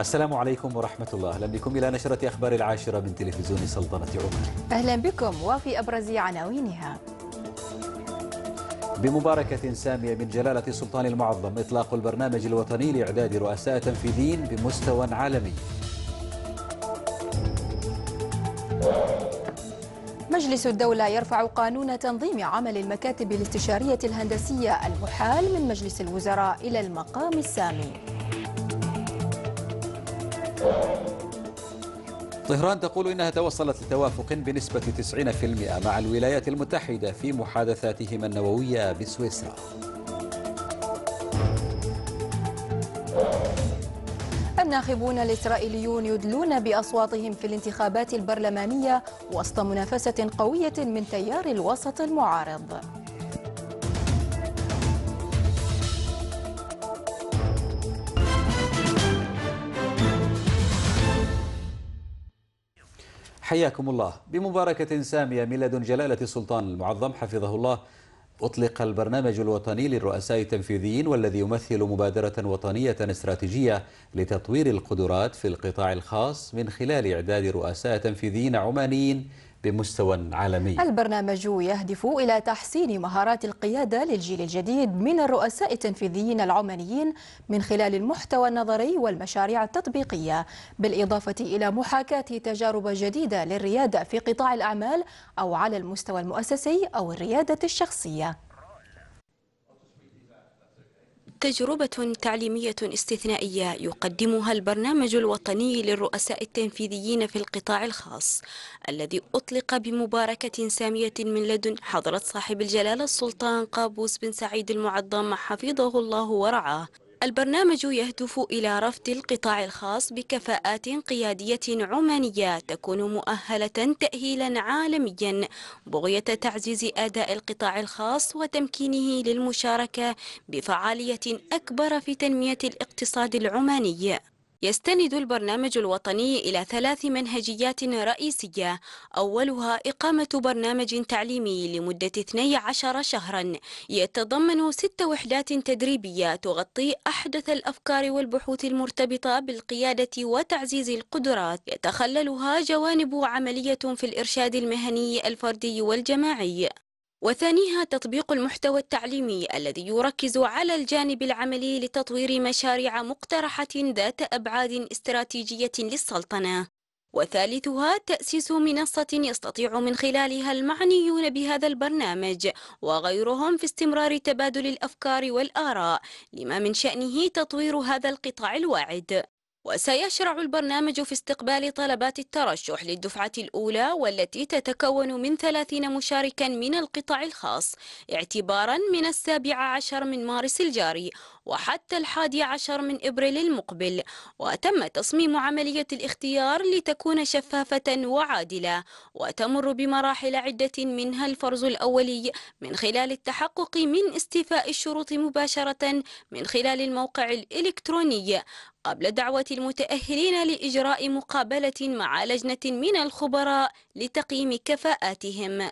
السلام عليكم ورحمة الله أهلا بكم إلى نشرة أخبار العاشرة من تلفزيون سلطنة عمان أهلا بكم وفي أبرز عناوينها بمباركة سامية من جلالة السلطان المعظم إطلاق البرنامج الوطني لإعداد رؤساء تنفيذيين بمستوى عالمي مجلس الدولة يرفع قانون تنظيم عمل المكاتب الاستشارية الهندسية المحال من مجلس الوزراء إلى المقام السامي طهران تقول إنها توصلت لتوافق بنسبة 90% مع الولايات المتحدة في محادثاتهما النووية بسويسرا الناخبون الإسرائيليون يدلون بأصواتهم في الانتخابات البرلمانية وسط منافسة قوية من تيار الوسط المعارض حياكم الله بمباركة سامية ميلاد جلالة السلطان المعظم حفظه الله أطلق البرنامج الوطني للرؤساء التنفيذيين والذي يمثل مبادرة وطنية استراتيجية لتطوير القدرات في القطاع الخاص من خلال إعداد رؤساء تنفيذيين عمانيين بمستوى عالمي البرنامج يهدف إلى تحسين مهارات القيادة للجيل الجديد من الرؤساء التنفيذيين العمانيين من خلال المحتوى النظري والمشاريع التطبيقية بالإضافة إلى محاكاة تجارب جديدة للريادة في قطاع الأعمال أو على المستوى المؤسسي أو الريادة الشخصية تجربة تعليمية استثنائية يقدمها البرنامج الوطني للرؤساء التنفيذيين في القطاع الخاص الذي أطلق بمباركة سامية من لدن حضرة صاحب الجلالة السلطان قابوس بن سعيد المعظم حفظه الله ورعاه البرنامج يهدف إلى رفض القطاع الخاص بكفاءات قيادية عمانية تكون مؤهلة تأهيلا عالميا بغية تعزيز أداء القطاع الخاص وتمكينه للمشاركة بفعالية أكبر في تنمية الاقتصاد العماني يستند البرنامج الوطني إلى ثلاث منهجيات رئيسية أولها إقامة برنامج تعليمي لمدة 12 شهرا يتضمن ست وحدات تدريبية تغطي أحدث الأفكار والبحوث المرتبطة بالقيادة وتعزيز القدرات يتخللها جوانب عملية في الإرشاد المهني الفردي والجماعي وثانيها تطبيق المحتوى التعليمي الذي يركز على الجانب العملي لتطوير مشاريع مقترحة ذات أبعاد استراتيجية للسلطنة وثالثها تأسيس منصة يستطيع من خلالها المعنيون بهذا البرنامج وغيرهم في استمرار تبادل الأفكار والآراء لما من شأنه تطوير هذا القطاع الواعد وسيشرع البرنامج في استقبال طلبات الترشح للدفعة الأولى والتي تتكون من ثلاثين مشاركا من القطاع الخاص اعتبارا من السابع عشر من مارس الجاري وحتى الحادي عشر من إبريل المقبل وتم تصميم عملية الاختيار لتكون شفافة وعادلة وتمر بمراحل عدة منها الفرز الأولي من خلال التحقق من استيفاء الشروط مباشرة من خلال الموقع الإلكتروني قبل دعوة المتأهلين لإجراء مقابلة مع لجنة من الخبراء لتقييم كفاءاتهم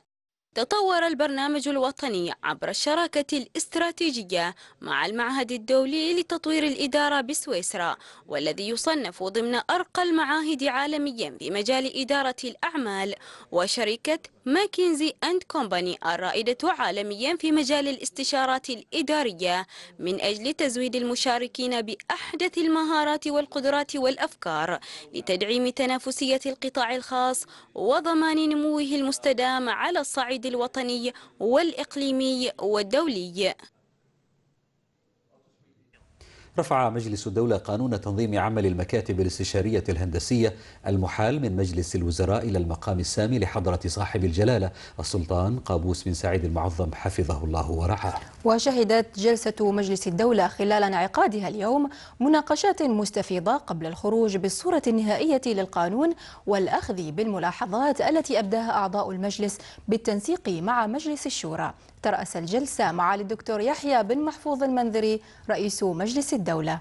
تطور البرنامج الوطني عبر الشراكة الاستراتيجية مع المعهد الدولي لتطوير الإدارة بسويسرا والذي يصنف ضمن أرقى المعاهد عالميا بمجال إدارة الأعمال وشركة ماكنزي أند كومباني الرائدة عالميا في مجال الاستشارات الإدارية من أجل تزويد المشاركين بأحدث المهارات والقدرات والأفكار لتدعيم تنافسية القطاع الخاص وضمان نموه المستدام على الصعيد الوطني والإقليمي والدولي رفع مجلس الدولة قانون تنظيم عمل المكاتب الاستشارية الهندسية المحال من مجلس الوزراء إلى المقام السامي لحضرة صاحب الجلالة السلطان قابوس بن سعيد المعظم حفظه الله ورعاه وشهدت جلسة مجلس الدولة خلال انعقادها اليوم مناقشات مستفيضة قبل الخروج بالصورة النهائية للقانون والأخذ بالملاحظات التي أبداها أعضاء المجلس بالتنسيق مع مجلس الشورى ترأس الجلسة معالي الدكتور يحيى بن محفوظ المنذري رئيس مجلس الدولة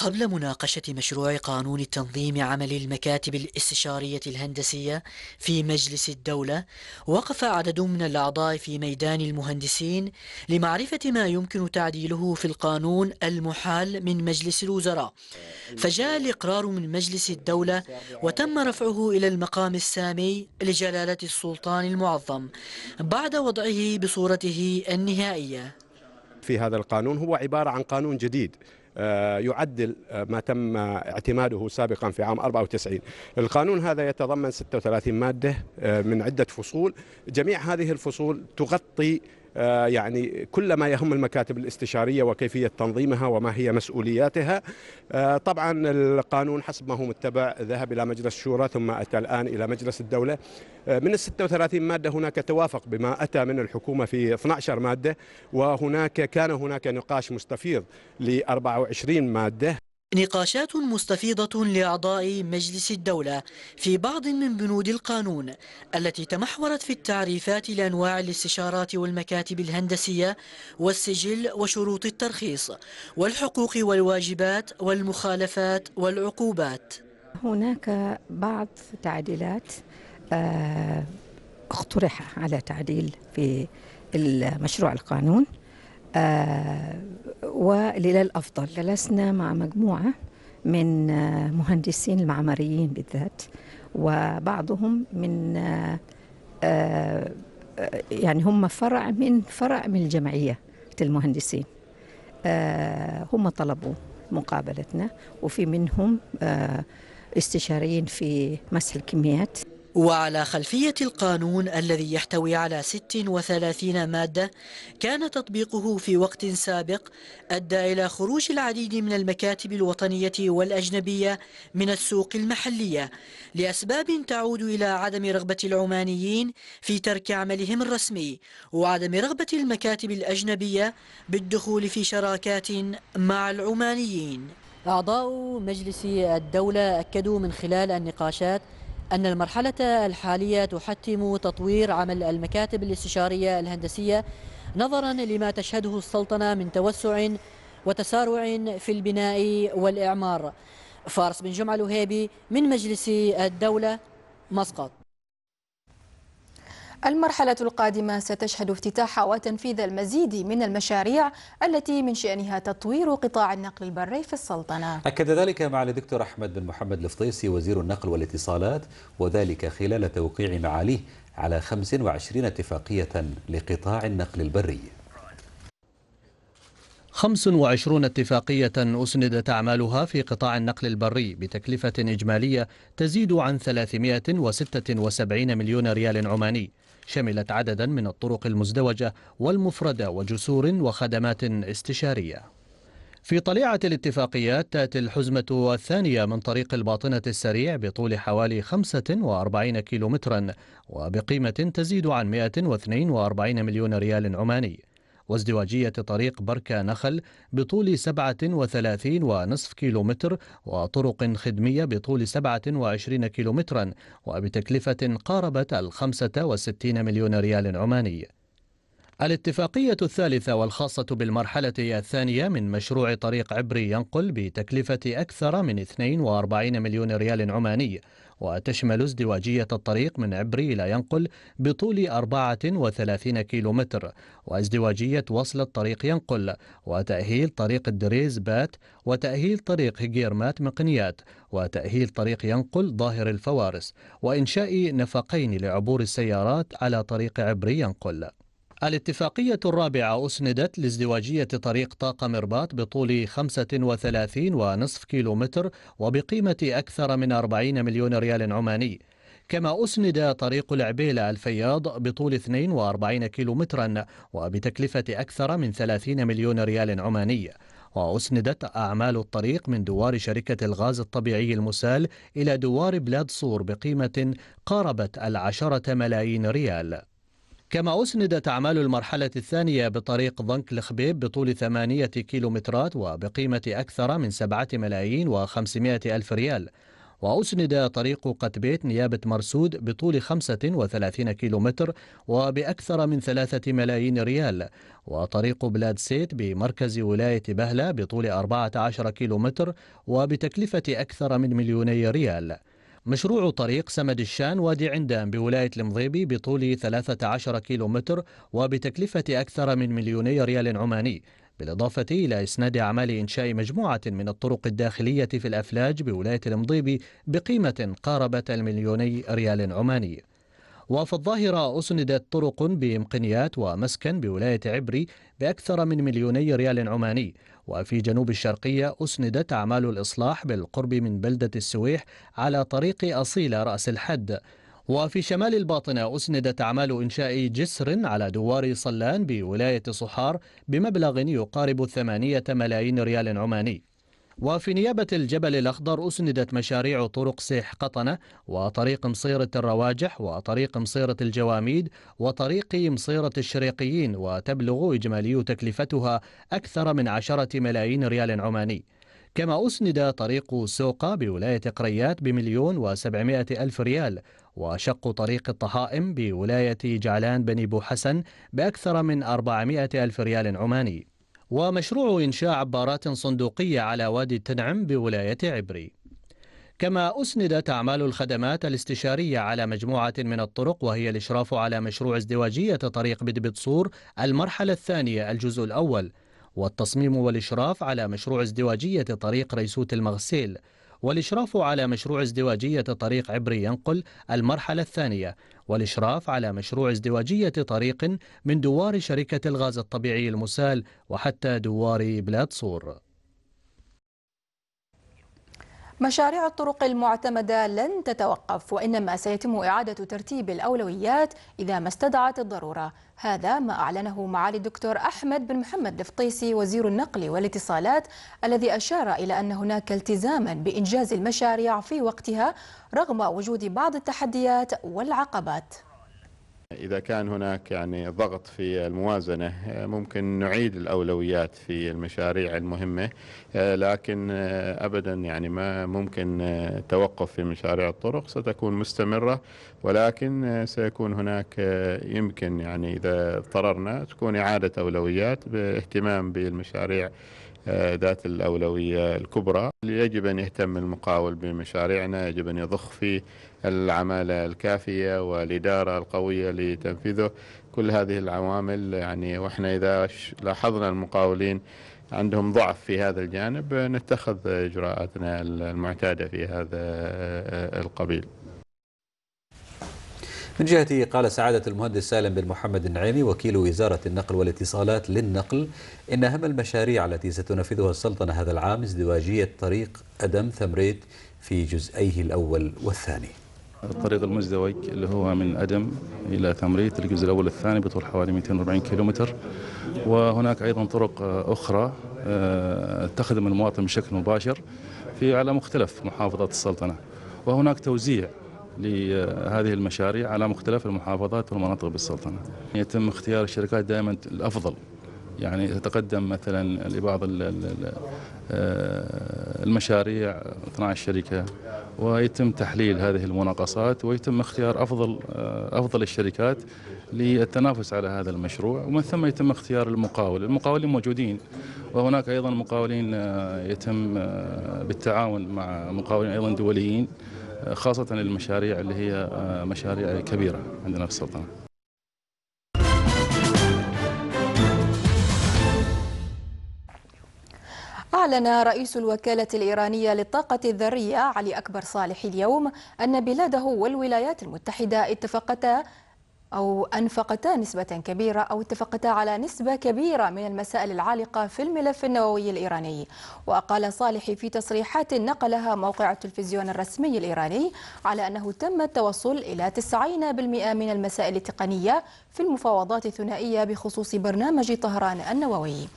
قبل مناقشة مشروع قانون تنظيم عمل المكاتب الاستشارية الهندسية في مجلس الدولة، وقف عدد من الأعضاء في ميدان المهندسين لمعرفة ما يمكن تعديله في القانون المحال من مجلس الوزراء. فجاء الإقرار من مجلس الدولة وتم رفعه إلى المقام السامي لجلالة السلطان المعظم بعد وضعه بصورته النهائية. في هذا القانون هو عبارة عن قانون جديد آه، يعدل آه، ما تم اعتماده سابقا في عام 94 القانون هذا يتضمن 36 مادة آه، من عدة فصول جميع هذه الفصول تغطي آه، يعني كل ما يهم المكاتب الاستشارية وكيفية تنظيمها وما هي مسؤولياتها آه، طبعا القانون حسب ما هو متبع ذهب إلى مجلس الشورى ثم أتى الآن إلى مجلس الدولة آه، من ال 36 مادة هناك توافق بما أتى من الحكومة في 12 مادة وهناك كان هناك نقاش مستفيض ل 24 مادة نقاشات مستفيضة لأعضاء مجلس الدولة في بعض من بنود القانون التي تمحورت في التعريفات لأنواع الاستشارات والمكاتب الهندسية والسجل وشروط الترخيص والحقوق والواجبات والمخالفات والعقوبات هناك بعض تعديلات آه، اقترح على تعديل في المشروع القانون آه، وللأفضل جلسنا مع مجموعة من آه، مهندسين المعماريين بالذات وبعضهم من آه، يعني هم فرع من فرع من الجمعية المهندسين هم طلبوا مقابلتنا وفي منهم استشاريين في مسح الكميات وعلى خلفية القانون الذي يحتوي على 36 مادة كان تطبيقه في وقت سابق أدى إلى خروج العديد من المكاتب الوطنية والأجنبية من السوق المحلية لأسباب تعود إلى عدم رغبة العمانيين في ترك عملهم الرسمي وعدم رغبة المكاتب الأجنبية بالدخول في شراكات مع العمانيين أعضاء مجلس الدولة أكدوا من خلال النقاشات أن المرحلة الحالية تحتم تطوير عمل المكاتب الاستشارية الهندسية نظرا لما تشهده السلطنة من توسع وتسارع في البناء والإعمار فارس بن جمعة الوهيبي من مجلس الدولة مسقط المرحلة القادمة ستشهد افتتاح وتنفيذ المزيد من المشاريع التي من شأنها تطوير قطاع النقل البري في السلطنة أكد ذلك معالي الدكتور أحمد بن محمد الفطيسي وزير النقل والاتصالات وذلك خلال توقيع معاليه على 25 اتفاقية لقطاع النقل البري 25 اتفاقية أسندت أعمالها في قطاع النقل البري بتكلفة إجمالية تزيد عن 376 مليون ريال عماني شملت عددا من الطرق المزدوجة والمفردة وجسور وخدمات استشارية في طليعة الاتفاقيات تأتي الحزمة الثانية من طريق الباطنة السريع بطول حوالي 45 كيلومترا وبقيمة تزيد عن 142 مليون ريال عماني وازدواجية طريق بركة نخل بطول 37 ونصف كيلومتر وطرق خدمية بطول 27 كيلومترا وبتكلفة قاربت ال 65 مليون ريال عماني الاتفاقية الثالثة والخاصة بالمرحلة الثانية من مشروع طريق عبري ينقل بتكلفة أكثر من 42 مليون ريال عماني وتشمل ازدواجية الطريق من عبري إلى ينقل بطول 34 كيلومتر وازدواجية وصل الطريق ينقل وتأهيل طريق الدريز بات وتأهيل طريق هجيرمات مقنيات وتأهيل طريق ينقل ظاهر الفوارس وإنشاء نفقين لعبور السيارات على طريق عبري ينقل الاتفاقية الرابعة أسندت لازدواجية طريق طاقم مرباط بطول 35.5 كيلومتر وبقيمة أكثر من 40 مليون ريال عماني كما أسند طريق العبيلة الفياض بطول 42 كيلومترا وبتكلفة أكثر من 30 مليون ريال عماني وأسندت أعمال الطريق من دوار شركة الغاز الطبيعي المسال إلى دوار بلاد صور بقيمة قاربت العشرة ملايين ريال كما أسندت أعمال المرحلة الثانية بطريق ضنك لخبيب بطول ثمانية كيلومترات وبقيمة أكثر من سبعة ملايين وخمسمائة ألف ريال وأسند طريق قتبيت نيابة مرسود بطول 35 كيلومتر وبأكثر من ثلاثة ملايين ريال وطريق بلاد سيت بمركز ولاية بهلة بطول 14 كيلومتر وبتكلفة أكثر من مليوني ريال مشروع طريق سمد الشان وادي عندان بولاية المضيبي بطول 13 كيلومتر وبتكلفة أكثر من مليوني ريال عماني بالإضافة إلى إسناد أعمال إنشاء مجموعة من الطرق الداخلية في الأفلاج بولاية المضيبي بقيمة قاربت المليوني ريال عماني وفي الظاهرة أسندت طرق بإمقنيات ومسكن بولاية عبري بأكثر من مليوني ريال عماني وفي جنوب الشرقية أسندت أعمال الإصلاح بالقرب من بلدة السويح على طريق أصيلة رأس الحد وفي شمال الباطنة أسندت أعمال إنشاء جسر على دوار صلان بولاية صحار بمبلغ يقارب ثمانية ملايين ريال عماني وفي نيابة الجبل الأخضر أسندت مشاريع طرق سيح قطنة وطريق مصيرة الرواجح وطريق مصيرة الجواميد وطريق مصيرة الشريقيين وتبلغ إجمالي تكلفتها أكثر من عشرة ملايين ريال عماني كما أسند طريق سوقة بولاية قريات بمليون وسبعمائة ألف ريال وشق طريق الطحائم بولاية جعلان بني بو حسن بأكثر من أربعمائة ألف ريال عماني ومشروع إنشاء عبارات صندوقية على وادي التنعم بولاية عبري كما أسندت أعمال الخدمات الاستشارية على مجموعة من الطرق وهي الإشراف على مشروع ازدواجية طريق بدبت صور المرحلة الثانية الجزء الأول والتصميم والإشراف على مشروع ازدواجية طريق ريسوت المغسيل والإشراف على مشروع ازدواجية طريق عبري ينقل المرحلة الثانية والإشراف على مشروع ازدواجية طريق من دوار شركة الغاز الطبيعي المسال وحتى دوار بلاد صور مشاريع الطرق المعتمدة لن تتوقف وإنما سيتم إعادة ترتيب الأولويات إذا ما استدعت الضرورة هذا ما أعلنه معالي الدكتور أحمد بن محمد الفطيسي وزير النقل والاتصالات الذي أشار إلى أن هناك التزاما بإنجاز المشاريع في وقتها رغم وجود بعض التحديات والعقبات إذا كان هناك يعني ضغط في الموازنة آه، ممكن نعيد الأولويات في المشاريع المهمة آه، لكن آه، أبدا يعني ما ممكن توقف في مشاريع الطرق ستكون مستمرة ولكن سيكون هناك يمكن يعني إذا اضطررنا تكون إعادة أولويات باهتمام بالمشاريع ذات الأولوية الكبرى يجب أن يهتم المقاول بمشاريعنا يجب أن يضخ فيه العمالة الكافية والإدارة القوية لتنفيذه كل هذه العوامل يعني وإحنا إذا لاحظنا المقاولين عندهم ضعف في هذا الجانب نتخذ إجراءاتنا المعتادة في هذا آه، آه، القبيل من جهته قال سعادة المهندس سالم بن محمد النعيمي وكيل وزارة النقل والاتصالات للنقل إن أهم المشاريع التي ستنفذها السلطنة هذا العام ازدواجية طريق أدم ثمريت في جزئيه الأول والثاني الطريق المزدوج اللي هو من أدم إلى تمريت الجزء الأول الثاني بطول حوالي 240 كيلومتر وهناك أيضا طرق آه، أخرى آه، تخدم المواطن بشكل مباشر في على مختلف محافظات السلطنة وهناك توزيع لهذه المشاريع على مختلف المحافظات والمناطق بالسلطنة يتم اختيار الشركات دائما الأفضل يعني تتقدم مثلا لبعض آه، المشاريع 12 شركه ويتم تحليل هذه المناقصات ويتم اختيار افضل آه، افضل الشركات للتنافس على هذا المشروع ومن ثم يتم اختيار المقاول، المقاولين موجودين وهناك ايضا مقاولين آه، يتم بالتعاون مع مقاولين ايضا دوليين خاصه المشاريع اللي هي مشاريع كبيره عندنا في السلطنه. أعلن رئيس الوكالة الإيرانية للطاقة الذرية علي أكبر صالح اليوم أن بلاده والولايات المتحدة اتفقتا أو أنفقتا نسبة كبيرة أو اتفقتا على نسبة كبيرة من المسائل العالقة في الملف النووي الإيراني وقال صالح في تصريحات نقلها موقع التلفزيون الرسمي الإيراني على أنه تم التوصل إلى 90% من المسائل التقنية في المفاوضات الثنائية بخصوص برنامج طهران النووي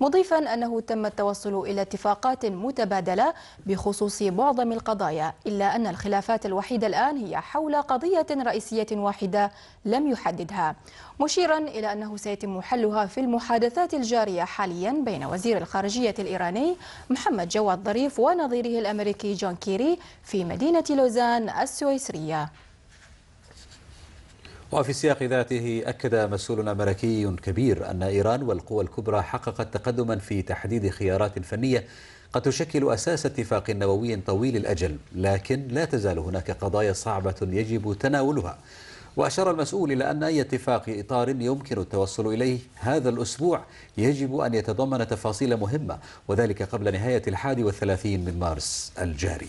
مضيفا أنه تم التوصل إلى اتفاقات متبادلة بخصوص معظم القضايا إلا أن الخلافات الوحيدة الآن هي حول قضية رئيسية واحدة لم يحددها مشيرا إلى أنه سيتم حلها في المحادثات الجارية حاليا بين وزير الخارجية الإيراني محمد جواد ظريف ونظيره الأمريكي جون كيري في مدينة لوزان السويسرية وفي السياق ذاته أكد مسؤول أمريكي كبير أن إيران والقوى الكبرى حققت تقدما في تحديد خيارات فنية قد تشكل أساس اتفاق نووي طويل الأجل لكن لا تزال هناك قضايا صعبة يجب تناولها وأشار المسؤول إلى أن أي اتفاق إطار يمكن التوصل إليه هذا الأسبوع يجب أن يتضمن تفاصيل مهمة وذلك قبل نهاية الحادي والثلاثين من مارس الجاري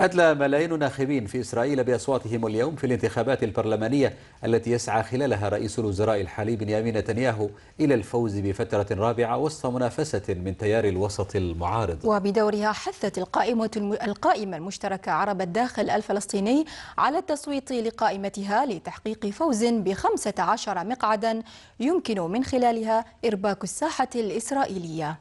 أدلى ملايين ناخبين في إسرائيل بأصواتهم اليوم في الانتخابات البرلمانية التي يسعى خلالها رئيس الوزراء الحالي بنيامين نتنياهو إلى الفوز بفترة رابعة وسط منافسة من تيار الوسط المعارض وبدورها حثت القائمة القائمة المشتركة عرب الداخل الفلسطيني على التصويت لقائمتها لتحقيق فوز ب 15 مقعدا يمكن من خلالها إرباك الساحة الإسرائيلية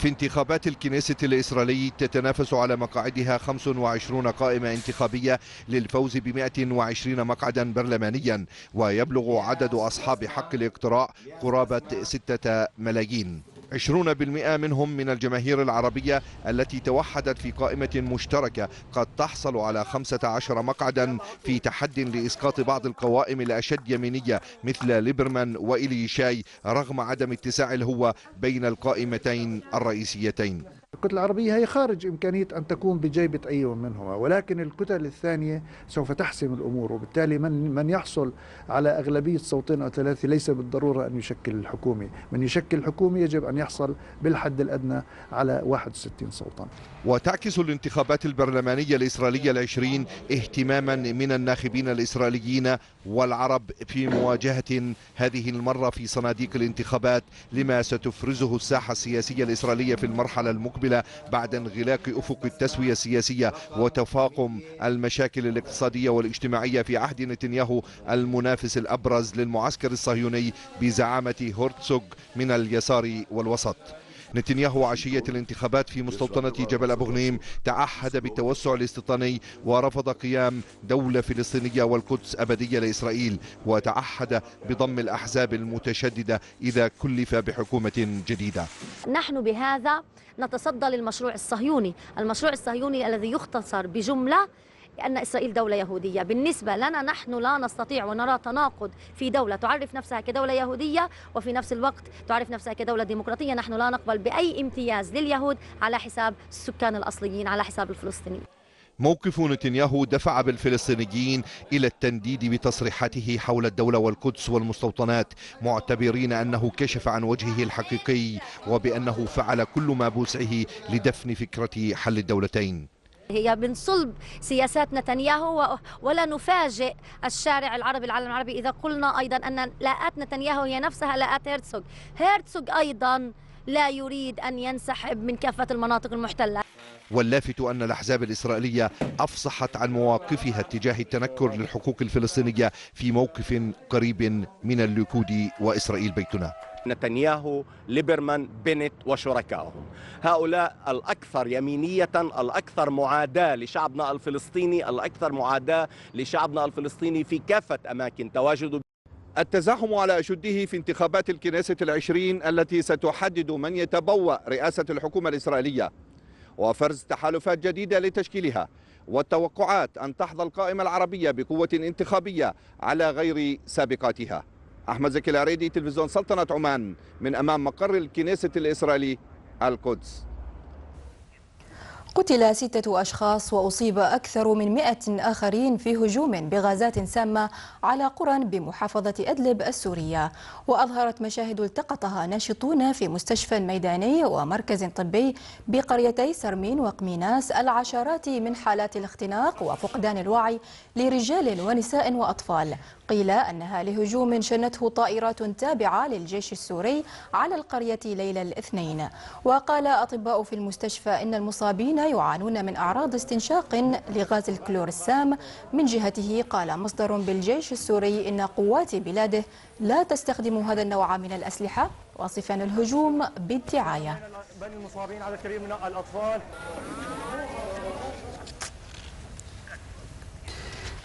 في انتخابات الكنيسة الإسرائيلي تتنافس على مقاعدها 25 قائمة انتخابية للفوز ب 120 مقعدا برلمانيا ويبلغ عدد أصحاب حق الاقتراع قرابة 6 ملايين 20% منهم من الجماهير العربية التي توحدت في قائمة مشتركة قد تحصل على 15 مقعدا في تحد لإسقاط بعض القوائم الأشد يمينية مثل ليبرمان وإليشاي رغم عدم اتساع الهوة بين القائمتين الرئيسيتين الكتل العربية هي خارج إمكانية أن تكون بجيبة أي منهما ولكن الكتل الثانية سوف تحسم الأمور وبالتالي من, من يحصل على أغلبية صوتين أو ثلاثة ليس بالضرورة أن يشكل الحكومة من يشكل الحكومة يجب أن يحصل بالحد الأدنى على 61 صوتا وتعكس الانتخابات البرلمانية الإسرائيلية العشرين اهتماما من الناخبين الإسرائيليين والعرب في مواجهة هذه المرة في صناديق الانتخابات لما ستفرزه الساحة السياسية الإسرائيلية في المرحلة المقبلة بعد انغلاق أفق التسوية السياسية وتفاقم المشاكل الاقتصادية والاجتماعية في عهد نتنياهو المنافس الأبرز للمعسكر الصهيوني بزعامة هورتسوغ من اليسار والوسط نتنياهو عشية الانتخابات في مستوطنة جبل أبو غنيم تعهد بالتوسع الاستيطاني ورفض قيام دولة فلسطينية والقدس أبدية لإسرائيل وتعهد بضم الأحزاب المتشددة إذا كلف بحكومة جديدة نحن بهذا نتصدى للمشروع الصهيوني المشروع الصهيوني الذي يختصر بجملة أن إسرائيل دولة يهودية بالنسبة لنا نحن لا نستطيع ونرى تناقض في دولة تعرف نفسها كدولة يهودية وفي نفس الوقت تعرف نفسها كدولة ديمقراطية نحن لا نقبل بأي امتياز لليهود على حساب السكان الأصليين على حساب الفلسطينيين موقف نتنياهو دفع بالفلسطينيين إلى التنديد بتصريحاته حول الدولة والقدس والمستوطنات معتبرين أنه كشف عن وجهه الحقيقي وبأنه فعل كل ما بوسعه لدفن فكرة حل الدولتين هي من صلب سياسات نتنياهو ولا نفاجئ الشارع العربي العالم العربي إذا قلنا أيضا أن لاءات نتنياهو هي نفسها لاءات هيرتسوغ هيرتسوغ أيضا لا يريد أن ينسحب من كافة المناطق المحتلة واللافت أن الأحزاب الإسرائيلية أفصحت عن مواقفها اتجاه التنكر للحقوق الفلسطينية في موقف قريب من الليكود وإسرائيل بيتنا نتنياهو ليبرمان بنت وشركائهم هؤلاء الأكثر يمينية الأكثر معاداة لشعبنا الفلسطيني الأكثر معاداة لشعبنا الفلسطيني في كافة أماكن تواجده التزاحم على أشده في انتخابات الكنيسة العشرين التي ستحدد من يتبوأ رئاسة الحكومة الإسرائيلية وفرز تحالفات جديدة لتشكيلها والتوقعات أن تحظى القائمة العربية بقوة انتخابية على غير سابقاتها أحمد زكي العريدي تلفزيون سلطنة عمان من أمام مقر الكنيسة الإسرائيلي القدس قتل ستة أشخاص وأصيب أكثر من مئة آخرين في هجوم بغازات سامة على قرى بمحافظة أدلب السورية وأظهرت مشاهد التقطها ناشطون في مستشفى ميداني ومركز طبي بقريتي سرمين وقميناس العشرات من حالات الاختناق وفقدان الوعي لرجال ونساء وأطفال قيل أنها لهجوم شنته طائرات تابعة للجيش السوري على القرية ليلة الاثنين وقال أطباء في المستشفى إن المصابين يعانون من أعراض استنشاق لغاز الكلور السام من جهته قال مصدر بالجيش السوري إن قوات بلاده لا تستخدم هذا النوع من الأسلحة واصفا الهجوم بالدعاية بين المصابين على كبير من الأطفال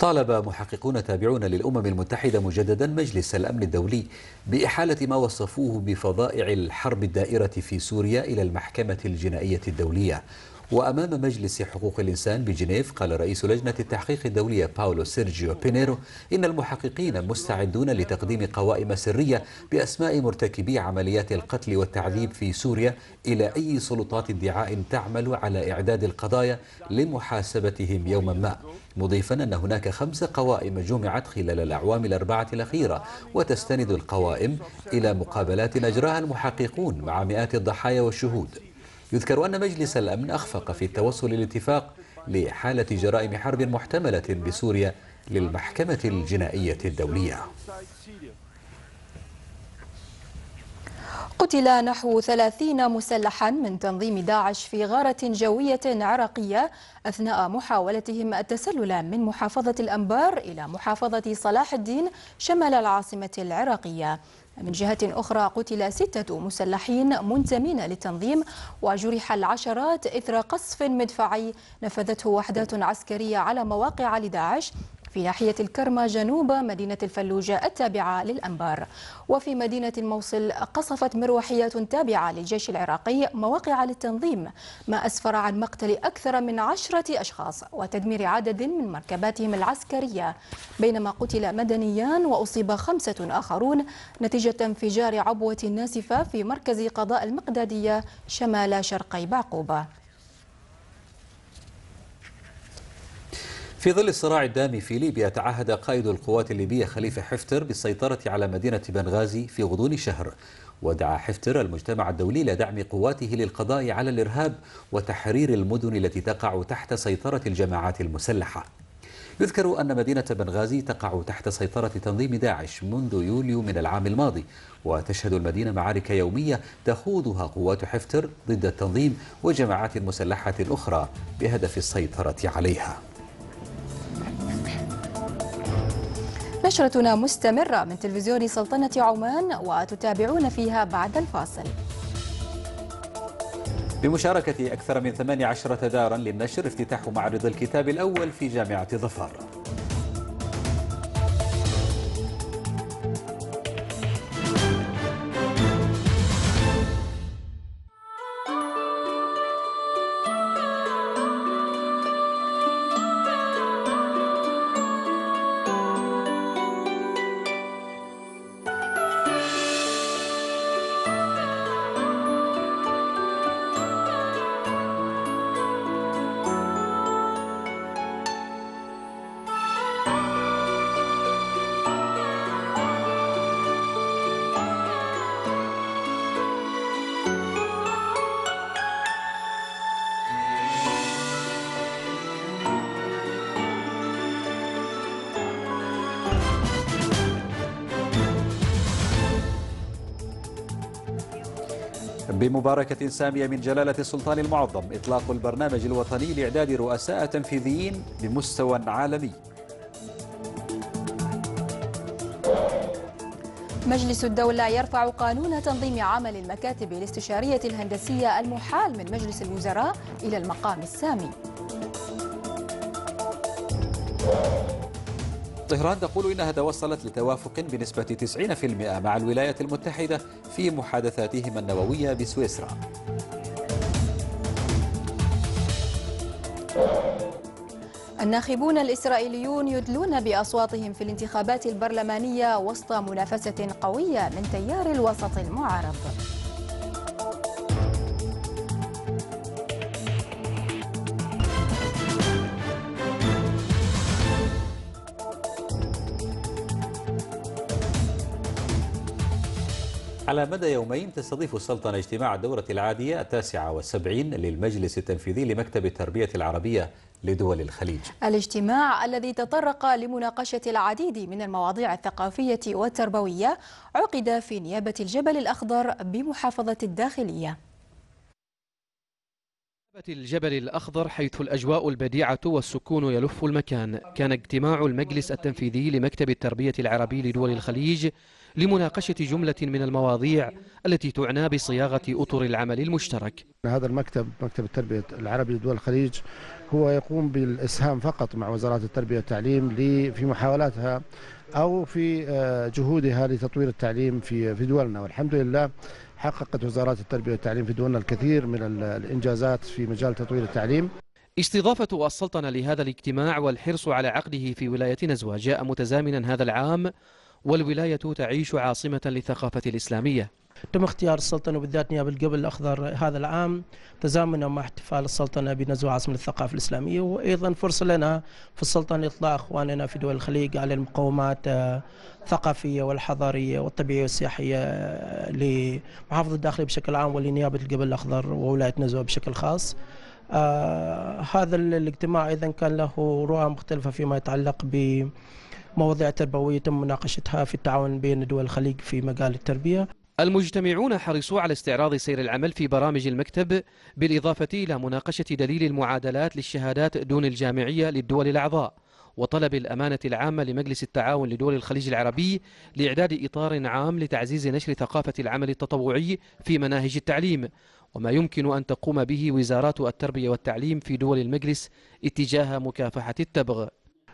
طالب محققون تابعون للأمم المتحدة مجددا مجلس الأمن الدولي بإحالة ما وصفوه بفضائع الحرب الدائرة في سوريا إلى المحكمة الجنائية الدولية وأمام مجلس حقوق الإنسان بجنيف قال رئيس لجنة التحقيق الدولية باولو سيرجيو بينيرو إن المحققين مستعدون لتقديم قوائم سرية بأسماء مرتكبي عمليات القتل والتعذيب في سوريا إلى أي سلطات ادعاء تعمل على إعداد القضايا لمحاسبتهم يوما ما مضيفا أن هناك خمس قوائم جمعت خلال الأعوام الأربعة الأخيرة وتستند القوائم إلى مقابلات أجراها المحققون مع مئات الضحايا والشهود يذكر أن مجلس الأمن أخفق في التوصل لاتفاق لحالة جرائم حرب محتملة بسوريا للمحكمة الجنائية الدولية قتل نحو 30 مسلحا من تنظيم داعش في غارة جوية عراقية أثناء محاولتهم التسلل من محافظة الأنبار إلى محافظة صلاح الدين شمال العاصمة العراقية من جهة أخرى قتل ستة مسلحين منتمين للتنظيم وجرح العشرات إثر قصف مدفعي نفذته وحدات عسكرية على مواقع لداعش في ناحية الكرمة جنوب مدينة الفلوجة التابعة للأنبار وفي مدينة الموصل قصفت مروحيات تابعة للجيش العراقي مواقع للتنظيم ما أسفر عن مقتل أكثر من عشرة أشخاص وتدمير عدد من مركباتهم العسكرية بينما قتل مدنيان وأصيب خمسة آخرون نتيجة انفجار عبوة ناسفة في مركز قضاء المقدادية شمال شرقي بعقوبة في ظل الصراع الدامي في ليبيا تعهد قائد القوات الليبية خليفة حفتر بالسيطرة على مدينة بنغازي في غضون شهر ودعا حفتر المجتمع الدولي لدعم قواته للقضاء على الإرهاب وتحرير المدن التي تقع تحت سيطرة الجماعات المسلحة يذكر أن مدينة بنغازي تقع تحت سيطرة تنظيم داعش منذ يوليو من العام الماضي وتشهد المدينة معارك يومية تخوضها قوات حفتر ضد التنظيم وجماعات مسلحة أخرى بهدف السيطرة عليها نشرتنا مستمرة من تلفزيون سلطنة عمان وتتابعون فيها بعد الفاصل بمشاركة أكثر من 18 دارا للنشر افتتاح معرض الكتاب الأول في جامعة ظفار بمباركة سامية من جلالة السلطان المعظم إطلاق البرنامج الوطني لإعداد رؤساء تنفيذيين بمستوى عالمي مجلس الدولة يرفع قانون تنظيم عمل المكاتب الاستشارية الهندسية المحال من مجلس الوزراء إلى المقام السامي طهران تقول إنها توصلت لتوافق بنسبة 90% مع الولايات المتحدة في محادثاتهما النووية بسويسرا الناخبون الإسرائيليون يدلون بأصواتهم في الانتخابات البرلمانية وسط منافسة قوية من تيار الوسط المعارض على مدى يومين تستضيف السلطنة اجتماع الدورة العادية التاسعة والسبعين للمجلس التنفيذي لمكتب التربية العربية لدول الخليج الاجتماع الذي تطرق لمناقشة العديد من المواضيع الثقافية والتربوية عقد في نيابة الجبل الأخضر بمحافظة الداخلية الجبل الأخضر حيث الأجواء البديعة والسكون يلف المكان كان اجتماع المجلس التنفيذي لمكتب التربية العربي لدول الخليج لمناقشة جملة من المواضيع التي تعنى بصياغة أطر العمل المشترك هذا المكتب مكتب التربية العربي لدول الخليج هو يقوم بالإسهام فقط مع وزارات التربية والتعليم في محاولاتها أو في آه، جهودها لتطوير التعليم في في دولنا والحمد لله حققت وزارات التربية والتعليم في دولنا الكثير من الإنجازات في مجال تطوير التعليم استضافة السلطنة لهذا الاجتماع والحرص على عقده في ولاية نزوة جاء متزامنا هذا العام والولاية تعيش عاصمة للثقافة الإسلامية تم اختيار السلطنة وبالذات نيابة القبل الأخضر هذا العام تزامنا مع احتفال السلطنة بنزوة عاصمة الثقافة الإسلامية وأيضا فرصة لنا في السلطنة لإطلاع إخواننا في دول الخليج على المقومات آه، الثقافية والحضارية والطبيعية والسياحية آه، لمحافظة الداخلية بشكل عام ولنيابة القبل الأخضر وولاية نزوة بشكل خاص آه هذا الاجتماع ايضا كان له رؤى مختلفه فيما يتعلق ب مواضيع تربوية تم مناقشتها في التعاون بين دول الخليج في مجال التربية المجتمعون حرصوا على استعراض سير العمل في برامج المكتب بالإضافة إلى مناقشة دليل المعادلات للشهادات دون الجامعية للدول الأعضاء وطلب الأمانة العامة لمجلس التعاون لدول الخليج العربي لإعداد إطار عام لتعزيز نشر ثقافة العمل التطوعي في مناهج التعليم وما يمكن أن تقوم به وزارات التربية والتعليم في دول المجلس اتجاه مكافحة التبغ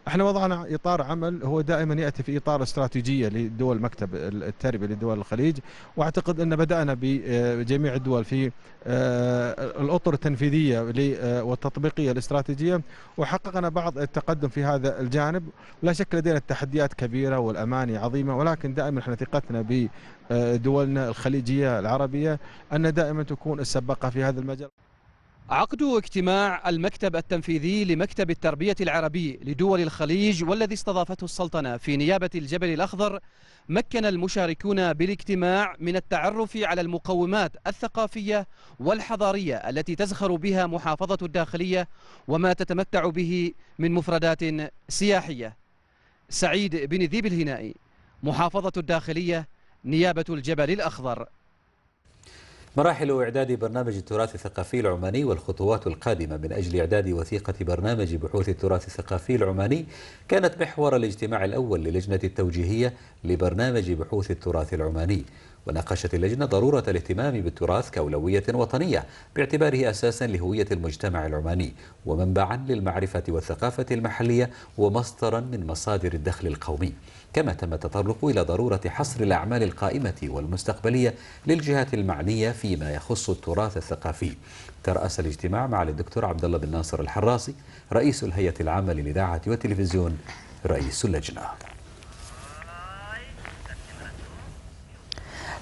احنا وضعنا اطار عمل هو دائما ياتي في اطار استراتيجيه لدول مكتب التربيه لدول الخليج واعتقد ان بدانا بجميع الدول في آه، الاطر التنفيذيه آه، والتطبيقيه الاستراتيجيه وحققنا بعض التقدم في هذا الجانب لا شك لدينا التحديات كبيره والاماني عظيمه ولكن دائما احنا ثقتنا ب آه، دولنا الخليجيه العربيه ان دائما تكون السباقه في هذا المجال عقد اجتماع المكتب التنفيذي لمكتب التربية العربي لدول الخليج والذي استضافته السلطنة في نيابة الجبل الأخضر مكن المشاركون بالاجتماع من التعرف على المقومات الثقافية والحضارية التي تزخر بها محافظة الداخلية وما تتمتع به من مفردات سياحية سعيد بن ذيب الهنائي محافظة الداخلية نيابة الجبل الأخضر مراحل إعداد برنامج التراث الثقافي العماني والخطوات القادمة من أجل إعداد وثيقة برنامج بحوث التراث الثقافي العماني كانت محور الاجتماع الأول للجنة التوجيهية لبرنامج بحوث التراث العماني وناقشت اللجنة ضرورة الاهتمام بالتراث كأولوية وطنية باعتباره أساسا لهوية المجتمع العماني ومنبعا للمعرفة والثقافة المحلية ومصدرا من مصادر الدخل القومي كما تم التطرق إلى ضرورة حصر الأعمال القائمة والمستقبلية للجهات المعنية فيما يخص التراث الثقافي ترأس الاجتماع مع الدكتور عبد الله بن ناصر الحراسي رئيس الهيئة العامة للإذاعة والتلفزيون رئيس اللجنة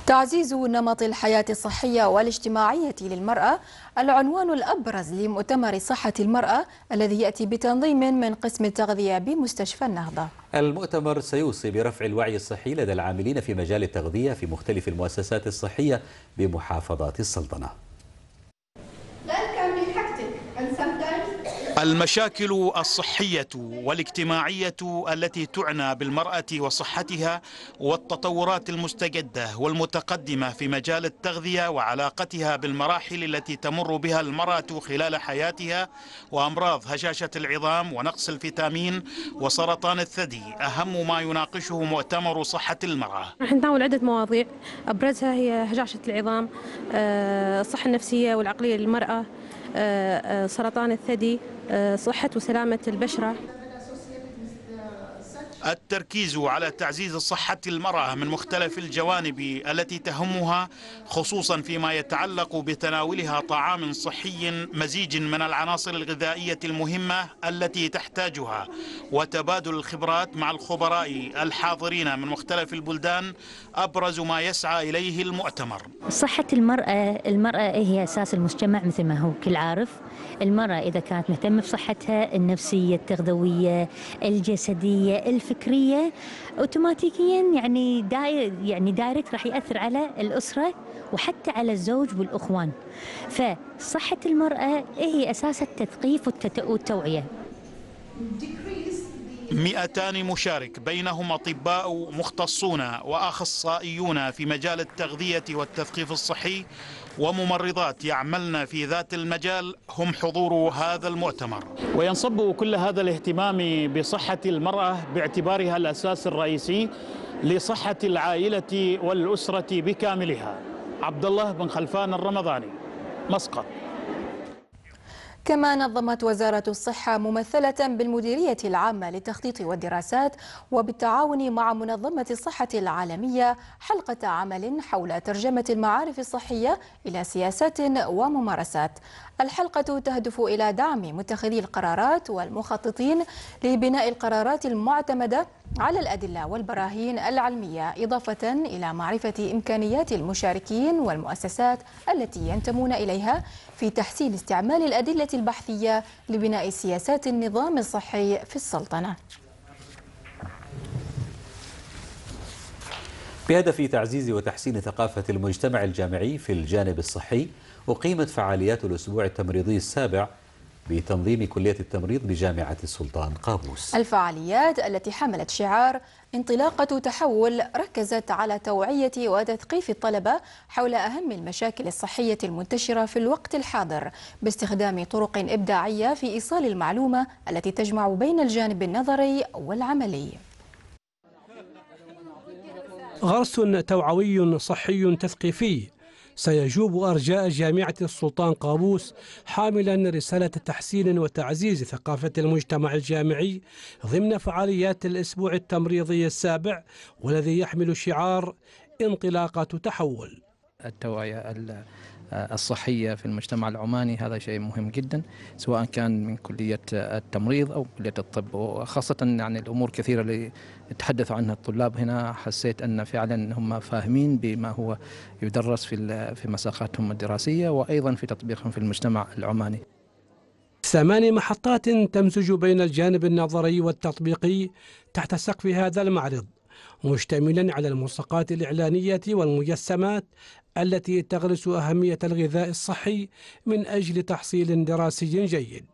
تعزيز نمط الحياة الصحية والاجتماعية للمرأة العنوان الأبرز لمؤتمر صحة المرأة الذي يأتي بتنظيم من قسم التغذية بمستشفى النهضة المؤتمر سيوصي برفع الوعي الصحي لدى العاملين في مجال التغذية في مختلف المؤسسات الصحية بمحافظات السلطنة المشاكل الصحية والاجتماعية التي تعنى بالمرأة وصحتها والتطورات المستجدة والمتقدمة في مجال التغذية وعلاقتها بالمراحل التي تمر بها المرأة خلال حياتها وأمراض هشاشة العظام ونقص الفيتامين وسرطان الثدي أهم ما يناقشه مؤتمر صحة المرأة نحن نتناول عدة مواضيع أبرزها هي هشاشة العظام آه، الصحة النفسية والعقلية للمرأة آه، آه، سرطان الثدي آه، صحة وسلامة البشرة التركيز على تعزيز صحة المرأة من مختلف الجوانب التي تهمها خصوصا فيما يتعلق بتناولها طعام صحي مزيج من العناصر الغذائية المهمة التي تحتاجها وتبادل الخبرات مع الخبراء الحاضرين من مختلف البلدان أبرز ما يسعى إليه المؤتمر صحة المرأة المرأة هي أساس المجتمع مثل ما هو كل عارف المرأة إذا كانت مهتمة بصحتها النفسية التغذوية الجسدية الفكرية أوتوماتيكيا يعني داير يعني دايركت راح يأثر على الأسرة وحتى على الزوج والإخوان فصحة المرأة هي أساس التثقيف والتوعية 200 مشارك بينهم أطباء مختصون وأخصائيون في مجال التغذية والتثقيف الصحي وممرضات يعملن في ذات المجال هم حضور هذا المؤتمر وينصب كل هذا الاهتمام بصحة المرأة باعتبارها الأساس الرئيسي لصحة العائلة والأسرة بكاملها عبد الله بن خلفان الرمضاني مسقط كما نظمت وزارة الصحة ممثلة بالمديرية العامة للتخطيط والدراسات وبالتعاون مع منظمة الصحة العالمية حلقة عمل حول ترجمة المعارف الصحية إلى سياسات وممارسات. الحلقة تهدف إلى دعم متخذي القرارات والمخططين لبناء القرارات المعتمدة على الأدلة والبراهين العلمية إضافة إلى معرفة إمكانيات المشاركين والمؤسسات التي ينتمون إليها في تحسين استعمال الأدلة البحثية لبناء سياسات النظام الصحي في السلطنة بهدف تعزيز وتحسين ثقافة المجتمع الجامعي في الجانب الصحي أقيمت فعاليات الأسبوع التمريضي السابع بتنظيم كلية التمريض بجامعة السلطان قابوس الفعاليات التي حملت شعار انطلاقة تحول ركزت على توعية وتثقيف الطلبة حول أهم المشاكل الصحية المنتشرة في الوقت الحاضر باستخدام طرق إبداعية في إيصال المعلومة التي تجمع بين الجانب النظري والعملي غرس توعوي صحي تثقيفي سيجوب أرجاء جامعة السلطان قابوس حاملا رسالة تحسين وتعزيز ثقافة المجتمع الجامعي ضمن فعاليات الأسبوع التمريضي السابع والذي يحمل شعار انطلاقة تحول التوعية آه، الصحية في المجتمع العماني هذا شيء مهم جدا سواء كان من كلية التمريض أو كلية الطب وخاصة يعني الأمور كثيرة اللي تحدثوا عنها الطلاب هنا حسيت أن فعلا هم فاهمين بما هو يدرس في في مساقاتهم الدراسية وأيضا في تطبيقهم في المجتمع العماني ثمان محطات تمزج بين الجانب النظري والتطبيقي تحت سقف هذا المعرض مشتملا على الملصقات الإعلانية والمجسمات التي تغرس أهمية الغذاء الصحي من أجل تحصيل دراسي جيد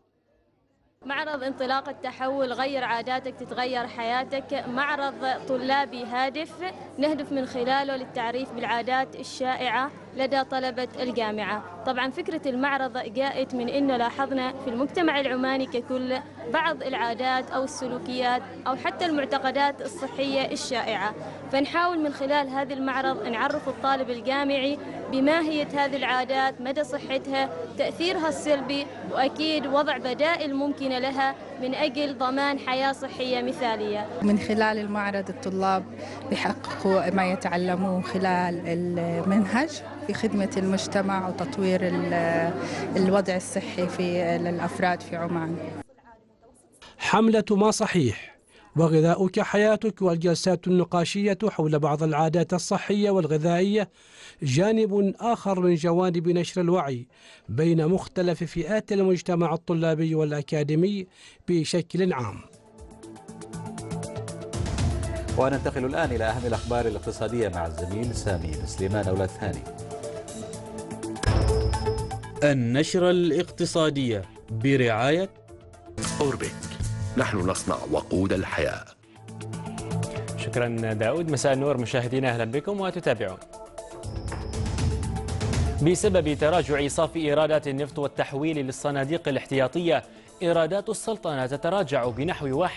معرض انطلاق التحول غير عاداتك تتغير حياتك معرض طلابي هادف نهدف من خلاله للتعريف بالعادات الشائعة لدى طلبة الجامعة طبعا فكرة المعرض جاءت من أن لاحظنا في المجتمع العماني ككل بعض العادات أو السلوكيات أو حتى المعتقدات الصحية الشائعة فنحاول من خلال هذا المعرض نعرف الطالب الجامعي بماهية هذه العادات مدى صحتها تأثيرها السلبي وأكيد وضع بدائل ممكنة لها من أجل ضمان حياة صحية مثالية من خلال المعرض الطلاب بيحققوا ما يتعلموه خلال المنهج في خدمة المجتمع وتطوير الوضع الصحي في للأفراد في عمان حملة ما صحيح وغذاؤك حياتك والجلسات النقاشية حول بعض العادات الصحية والغذائية جانب آخر من جوانب نشر الوعي بين مختلف فئات المجتمع الطلابي والأكاديمي بشكل عام وننتقل الآن إلى أهم الأخبار الاقتصادية مع الزميل سامي سليمان أولاد ثاني النشرة الاقتصادية برعاية أوربيك نحن نصنع وقود الحياة شكرا داود مساء النور مشاهدينا أهلا بكم وتتابعون بسبب تراجع صافي إيرادات النفط والتحويل للصناديق الاحتياطية إيرادات السلطنة تتراجع بنحو 21%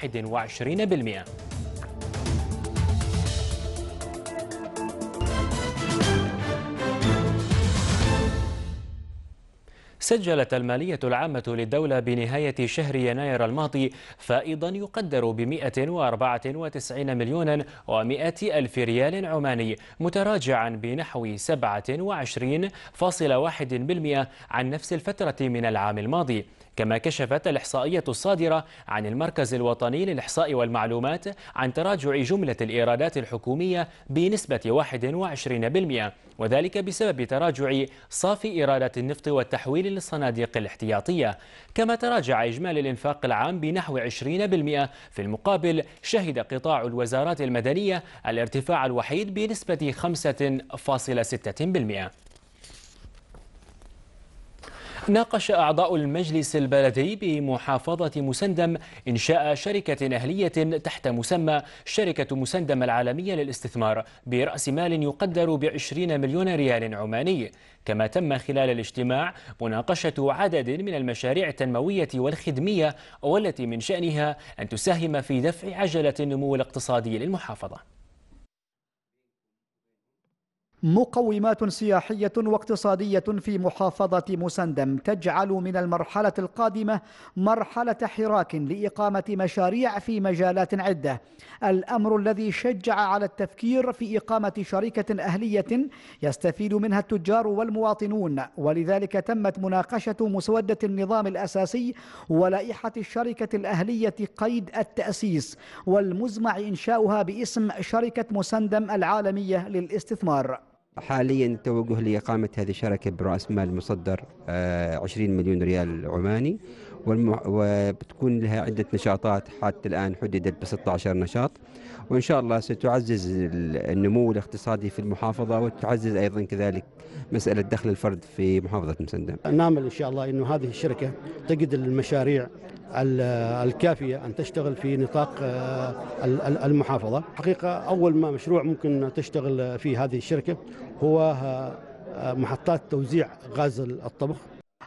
سجلت المالية العامة للدولة بنهاية شهر يناير الماضي فائضا يقدر ب 194 مليون و100 ألف ريال عماني متراجعا بنحو 27.1% عن نفس الفترة من العام الماضي كما كشفت الإحصائية الصادرة عن المركز الوطني للإحصاء والمعلومات عن تراجع جملة الإيرادات الحكومية بنسبة 21% وذلك بسبب تراجع صافي إيرادات النفط والتحويل للصناديق الاحتياطية كما تراجع إجمالي الإنفاق العام بنحو 20% في المقابل شهد قطاع الوزارات المدنية الارتفاع الوحيد بنسبة 5.6% ناقش أعضاء المجلس البلدي بمحافظة مسندم إنشاء شركة أهلية تحت مسمى شركة مسندم العالمية للاستثمار برأس مال يقدر ب 20 مليون ريال عماني كما تم خلال الاجتماع مناقشة عدد من المشاريع التنموية والخدمية والتي من شأنها أن تساهم في دفع عجلة النمو الاقتصادي للمحافظة مقومات سياحية واقتصادية في محافظة مسندم تجعل من المرحلة القادمة مرحلة حراك لإقامة مشاريع في مجالات عدة الأمر الذي شجع على التفكير في إقامة شركة أهلية يستفيد منها التجار والمواطنون ولذلك تمت مناقشة مسودة النظام الأساسي ولائحة الشركة الأهلية قيد التأسيس والمزمع إنشاؤها باسم شركة مسندم العالمية للاستثمار حاليا التوجه لإقامة هذه الشركة برأس مال مصدر 20 آه، مليون ريال عماني وبتكون لها عدة نشاطات حتى الآن حددت ب 16 نشاط وإن شاء الله ستعزز النمو الاقتصادي في المحافظة وتعزز أيضا كذلك مسألة دخل الفرد في محافظة مسندم نامل إن شاء الله أنه هذه الشركة تجد المشاريع الكافيه ان تشتغل في نطاق آه، المحافظه. حقيقه اول ما مشروع ممكن تشتغل فيه هذه الشركه هو آه، محطات توزيع غاز الطبخ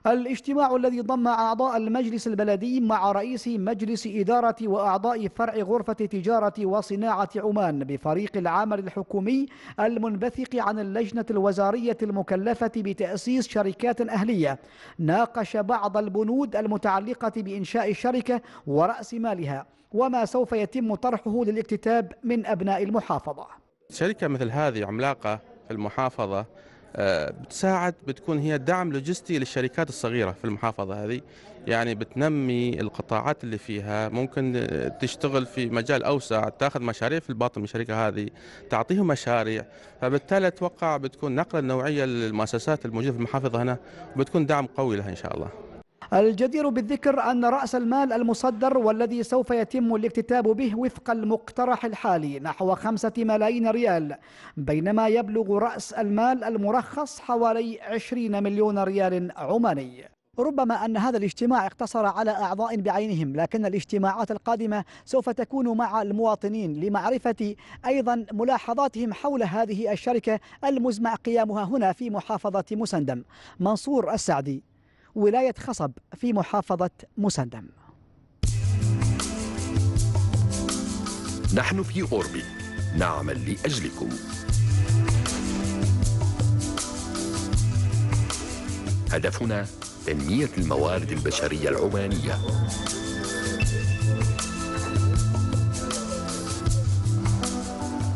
الاجتماع الذي ضم أعضاء المجلس البلدي مع رئيس مجلس إدارة وأعضاء فرع غرفة تجارة وصناعة عمان بفريق العمل الحكومي المنبثق عن اللجنة الوزارية المكلفة بتأسيس شركات أهلية ناقش بعض البنود المتعلقة بإنشاء الشركة ورأس مالها وما سوف يتم طرحه للاكتتاب من أبناء المحافظة شركة مثل هذه عملاقة في المحافظة بتساعد بتكون هي دعم لوجستي للشركات الصغيرة في المحافظة هذه يعني بتنمي القطاعات اللي فيها ممكن تشتغل في مجال أوسع تاخذ مشاريع في الباطن من الشركة هذه تعطيهم مشاريع فبالتالي أتوقع بتكون نقلة نوعية للمؤسسات الموجودة في المحافظة هنا وبتكون دعم قوي لها إن شاء الله الجدير بالذكر أن رأس المال المصدر والذي سوف يتم الاكتتاب به وفق المقترح الحالي نحو خمسة ملايين ريال بينما يبلغ رأس المال المرخص حوالي 20 مليون ريال عماني ربما أن هذا الاجتماع اقتصر على أعضاء بعينهم لكن الاجتماعات القادمة سوف تكون مع المواطنين لمعرفة أيضا ملاحظاتهم حول هذه الشركة المزمع قيامها هنا في محافظة مسندم منصور السعدي ولاية خصب في محافظة مسندم نحن في أوربي نعمل لأجلكم هدفنا تنمية الموارد البشرية العمانية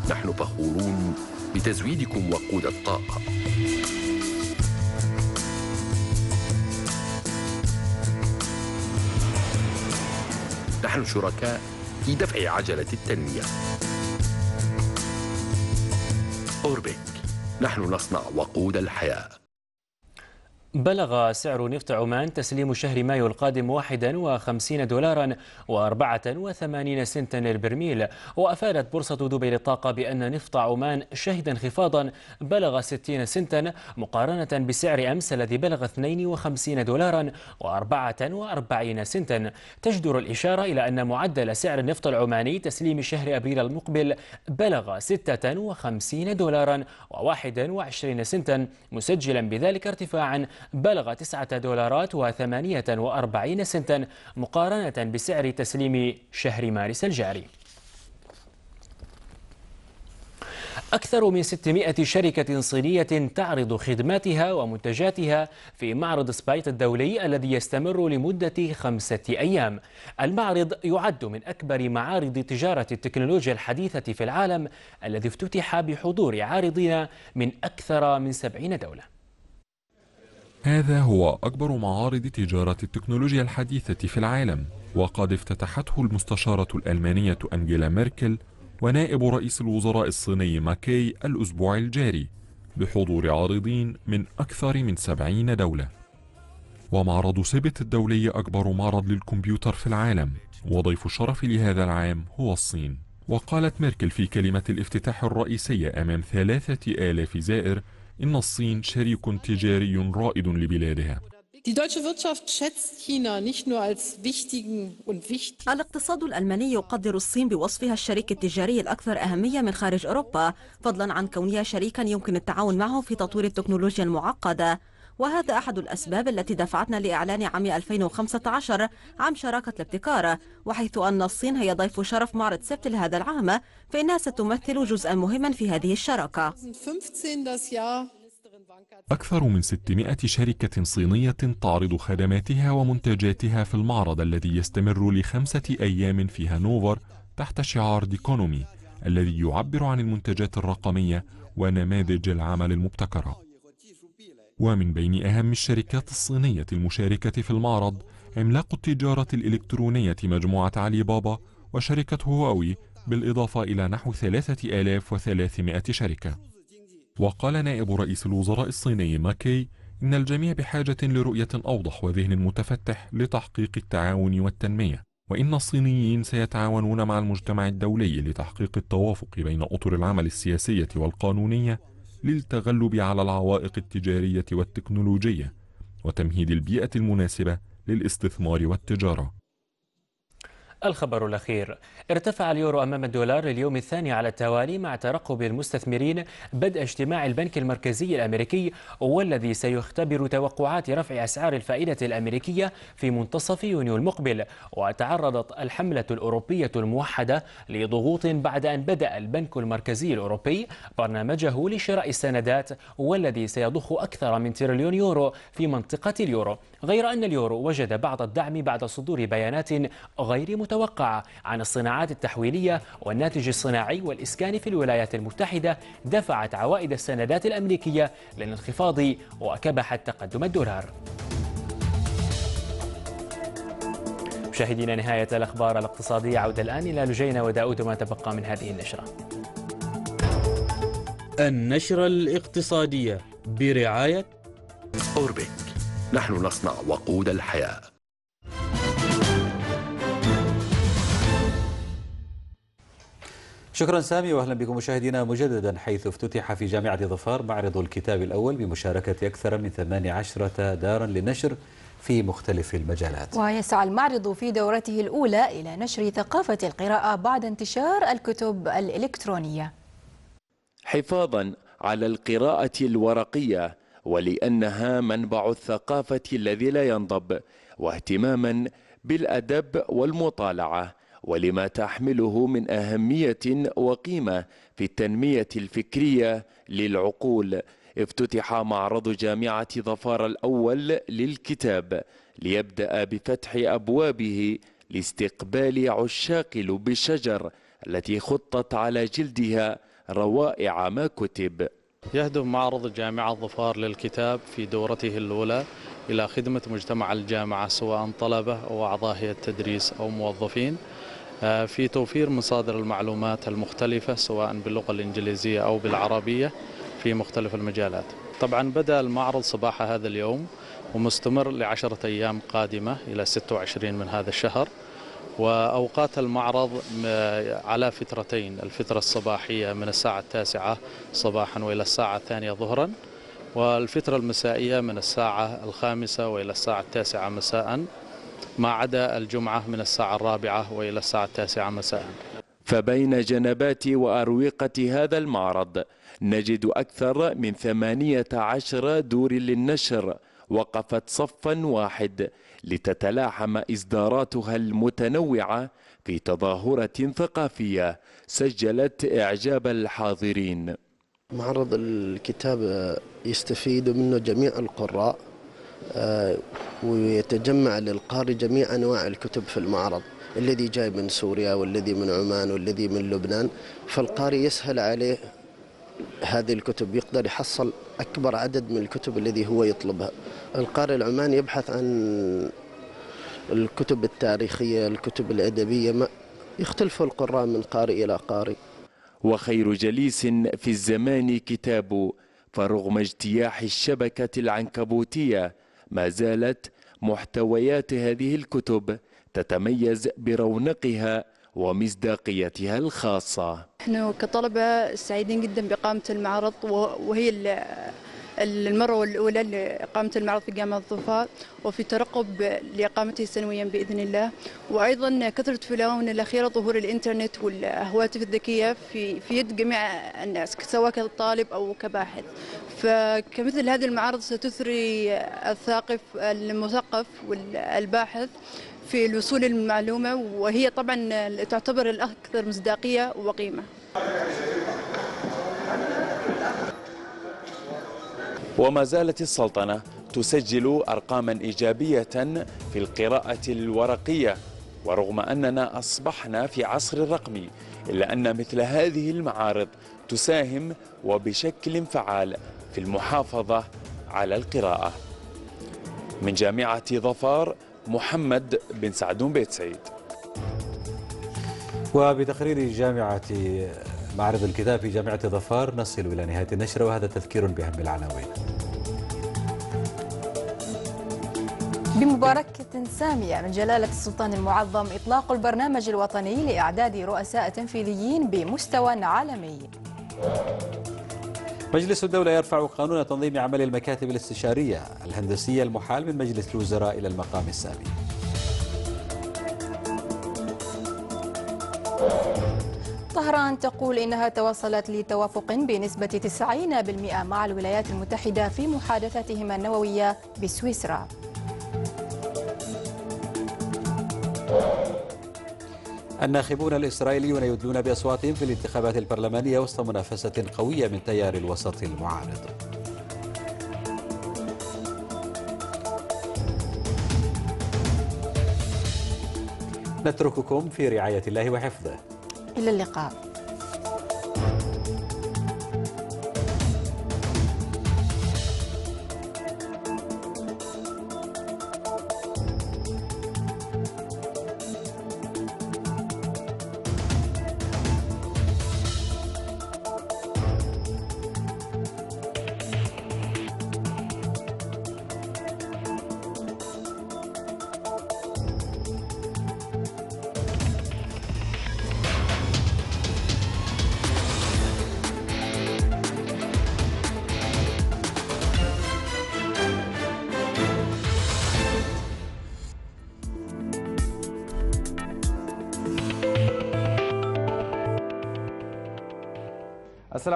نحن فخورون بتزويدكم وقود الطاقة نحن شركاء في دفع عجلة التنمية أوربيك نحن نصنع وقود الحياه بلغ سعر نفط عمان تسليم شهر مايو القادم 51 دولارا و84 سنتا للبرميل وأفادت بورصة دبي للطاقة بأن نفط عمان شهد انخفاضا بلغ 60 سنتا مقارنة بسعر أمس الذي بلغ 52 دولارا و44 سنتا تجدر الإشارة إلى أن معدل سعر النفط العماني تسليم شهر أبريل المقبل بلغ 56 دولارا و21 سنتا مسجلا بذلك ارتفاعا بلغ 9 دولارات و48 سنتا مقارنة بسعر تسليم شهر مارس الجاري أكثر من 600 شركة صينية تعرض خدماتها ومنتجاتها في معرض سبايت الدولي الذي يستمر لمدة خمسة أيام المعرض يعد من أكبر معارض تجارة التكنولوجيا الحديثة في العالم الذي افتتح بحضور عارضين من أكثر من 70 دولة هذا هو أكبر معارض تجارة التكنولوجيا الحديثة في العالم وقد افتتحته المستشارة الألمانية أنجيلا ميركل ونائب رئيس الوزراء الصيني ماكي الأسبوع الجاري بحضور عارضين من أكثر من سبعين دولة ومعرض سبت الدولي أكبر معرض للكمبيوتر في العالم وضيف الشرف لهذا العام هو الصين وقالت ميركل في كلمة الافتتاح الرئيسية أمام ثلاثة آلاف زائر إن الصين شريك تجاري رائد لبلادها الاقتصاد الألماني يقدر الصين بوصفها الشريك التجاري الأكثر أهمية من خارج أوروبا فضلا عن كونها شريكا يمكن التعاون معه في تطوير التكنولوجيا المعقدة وهذا أحد الأسباب التي دفعتنا لإعلان عام 2015 عام شراكة الابتكار وحيث أن الصين هي ضيف شرف معرض سبت لهذا العام فإنها ستمثل جزءا مهما في هذه الشراكة أكثر من 600 شركة صينية تعرض خدماتها ومنتجاتها في المعرض الذي يستمر لخمسة أيام في هانوفر تحت شعار ديكونومي الذي يعبر عن المنتجات الرقمية ونماذج العمل المبتكره ومن بين أهم الشركات الصينية المشاركة في المعرض عملاق التجارة الإلكترونية مجموعة علي بابا وشركة هواوي بالإضافة إلى نحو 3300 شركة وقال نائب رئيس الوزراء الصيني ماكي إن الجميع بحاجة لرؤية أوضح وذهن متفتح لتحقيق التعاون والتنمية وإن الصينيين سيتعاونون مع المجتمع الدولي لتحقيق التوافق بين أطر العمل السياسية والقانونية للتغلب على العوائق التجارية والتكنولوجية وتمهيد البيئة المناسبة للاستثمار والتجارة الخبر الأخير ارتفع اليورو أمام الدولار لليوم الثاني على التوالي مع ترقب المستثمرين بدء اجتماع البنك المركزي الأمريكي والذي سيختبر توقعات رفع أسعار الفائدة الأمريكية في منتصف يونيو المقبل وتعرضت الحملة الأوروبية الموحدة لضغوط بعد أن بدأ البنك المركزي الأوروبي برنامجه لشراء السندات والذي سيضخ أكثر من تريليون يورو في منطقة اليورو غير أن اليورو وجد بعض الدعم بعد صدور بيانات غير متوقعة المتوقعة عن الصناعات التحويلية والناتج الصناعي والإسكان في الولايات المتحدة دفعت عوائد السندات الأمريكية للانخفاض وأكبحت تقدم الدولار مشاهدينا نهاية الأخبار الاقتصادية عودة الآن إلى لجينة وداود ما تبقى من هذه النشرة النشرة الاقتصادية برعاية أوربيك نحن نصنع وقود الحياه شكرا سامي واهلا بكم مشاهدينا مجددا حيث افتتح في جامعه ظفار معرض الكتاب الاول بمشاركه اكثر من 18 دارا للنشر في مختلف المجالات ويسعى المعرض في دورته الاولى الى نشر ثقافه القراءه بعد انتشار الكتب الالكترونيه حفاظا على القراءه الورقيه ولانها منبع الثقافه الذي لا ينضب واهتماما بالادب والمطالعه ولما تحمله من أهمية وقيمة في التنمية الفكرية للعقول افتتح معرض جامعة ظفار الأول للكتاب ليبدأ بفتح أبوابه لاستقبال عشاق لب الشجر التي خطت على جلدها روائع ما كتب يهدف معرض جامعة ظفار للكتاب في دورته الأولى إلى خدمة مجتمع الجامعة سواء طلبة أو أعضاء هيئة تدريس أو موظفين آه، في توفير مصادر المعلومات المختلفة سواء باللغة الإنجليزية أو بالعربية في مختلف المجالات طبعا بدأ المعرض صباح هذا اليوم ومستمر لعشرة أيام قادمة إلى 26 من هذا الشهر وأوقات المعرض آه، على فترتين الفترة الصباحية من الساعة التاسعة صباحا وإلى الساعة الثانية ظهرا والفترة المسائية من الساعة الخامسة وإلى الساعة التاسعة مساء ما عدا الجمعة من الساعة الرابعة وإلى الساعة التاسعة مساء فبين جنبات وأروقة هذا المعرض نجد أكثر من 18 دور للنشر وقفت صفا واحد لتتلاحم إصداراتها المتنوعة في تظاهرة ثقافية سجلت إعجاب الحاضرين معرض الكتاب يستفيد منه جميع القراء آه، ويتجمع للقارئ جميع أنواع الكتب في المعرض الذي جاي من سوريا والذي من عمان والذي من لبنان فالقارئ يسهل عليه هذه الكتب يقدر يحصل أكبر عدد من الكتب الذي هو يطلبها القارئ العماني يبحث عن الكتب التاريخية الكتب الأدبية ما يختلف القراء من قارئ إلى قارئ وخير جليس في الزمان كتاب فرغم اجتياح الشبكة العنكبوتية ما زالت محتويات هذه الكتب تتميز برونقها ومصداقيتها الخاصة نحن كطلبة سعيدين جدا بإقامة المعرض وهي المرة الأولى لإقامة المعرض في جامعة ظفار وفي ترقب لإقامته سنويا بإذن الله وأيضا كثرة الآونة الأخيرة ظهور الإنترنت والهواتف الذكية في, في يد جميع الناس سواء كطالب أو كباحث فكمثل هذه المعارض ستثري الثاقف المثقف والباحث في الوصول للمعلومة وهي طبعا تعتبر الأكثر مصداقية وقيمة وما زالت السلطنة تسجل أرقاما إيجابية في القراءة الورقية ورغم أننا أصبحنا في عصر الرقمي إلا أن مثل هذه المعارض تساهم وبشكل فعال في المحافظة على القراءة من جامعة ظفار محمد بن سعدون بيت سعيد وبتقرير جامعة معرض الكتاب في جامعة ظفار نصل إلى نهاية النشرة وهذا تذكير بأهم العناوين بمباركة سامية من جلالة السلطان المعظم إطلاق البرنامج الوطني لإعداد رؤساء تنفيذيين بمستوى عالمي مجلس الدولة يرفع قانون تنظيم عمل المكاتب الاستشارية الهندسية المحال من مجلس الوزراء إلى المقام السابق طهران تقول إنها توصلت لتوافق بنسبة 90% مع الولايات المتحدة في محادثاتهما النووية بسويسرا الناخبون الإسرائيليون يدلون بأصواتهم في الانتخابات البرلمانية وسط منافسة قوية من تيار الوسط المعارض نترككم في رعاية الله وحفظه إلى اللقاء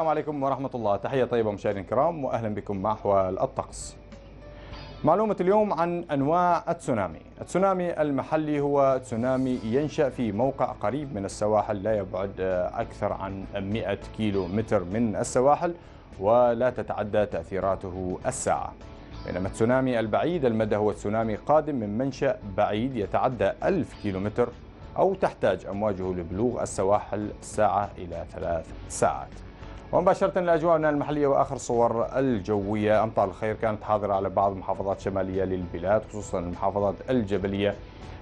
عليكم ورحمة الله تحية طيبة مشاهدينا الكرام وأهلا بكم مع أحوال الطقس معلومة اليوم عن أنواع التسونامي التسونامي المحلي هو تسونامي ينشأ في موقع قريب من السواحل لا يبعد آه، أكثر عن 100 كيلو متر من السواحل ولا تتعدى تأثيراته الساعة بينما التسونامي البعيد المدى هو تسونامي قادم من منشأ بعيد يتعدى 1000 متر أو تحتاج أمواجه لبلوغ السواحل ساعة إلى ثلاث ساعات ومباشرة لأجواءنا المحلية وآخر صور الجوية أمطار الخير كانت حاضرة على بعض المحافظات شمالية للبلاد خصوصا المحافظات الجبلية